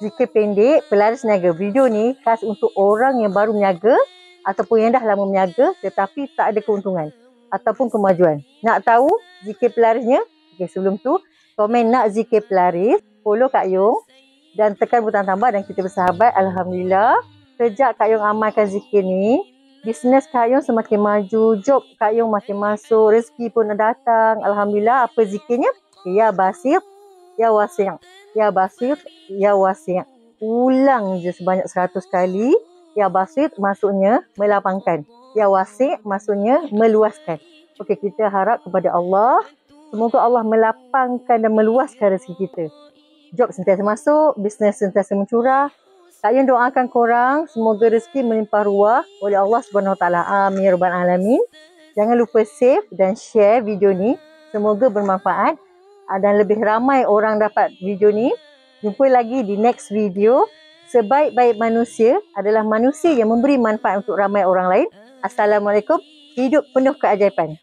jika pendek, pelaris seniaga. Video ni khas untuk orang yang baru meniaga ataupun yang dah lama meniaga tetapi tak ada keuntungan ataupun kemajuan. Nak tahu zikir pelarisnya? Okay, sebelum tu, komen nak zikir pelaris, follow Kak Yong dan tekan butang tambah dan kita bersahabat. Alhamdulillah, sejak Kak Yong amalkan zikir ni, bisnes Kak Yong semakin maju, job Kak Yong makin masuk, rezeki pun datang. Alhamdulillah, apa zikirnya? Ya basir, ya wasiang. Ya basir, ya wasir. Ulang je sebanyak seratus kali. Ya basir maksudnya melapangkan. Ya wasir maksudnya meluaskan. Okey, kita harap kepada Allah. Semoga Allah melapangkan dan meluaskan rezeki kita. Job sentiasa masuk, bisnes sentiasa mencurah. Saya doakan korang semoga rezeki melimpah ruah oleh Allah Subhanahu Taala. Amin rabbal alamin. Jangan lupa save dan share video ni. Semoga bermanfaat. Ah, dan lebih ramai orang dapat video ni. Jumpa lagi di next video. Sebaik-baik manusia adalah manusia yang memberi manfaat untuk ramai orang lain. Assalamualaikum. Hidup penuh keajaiban.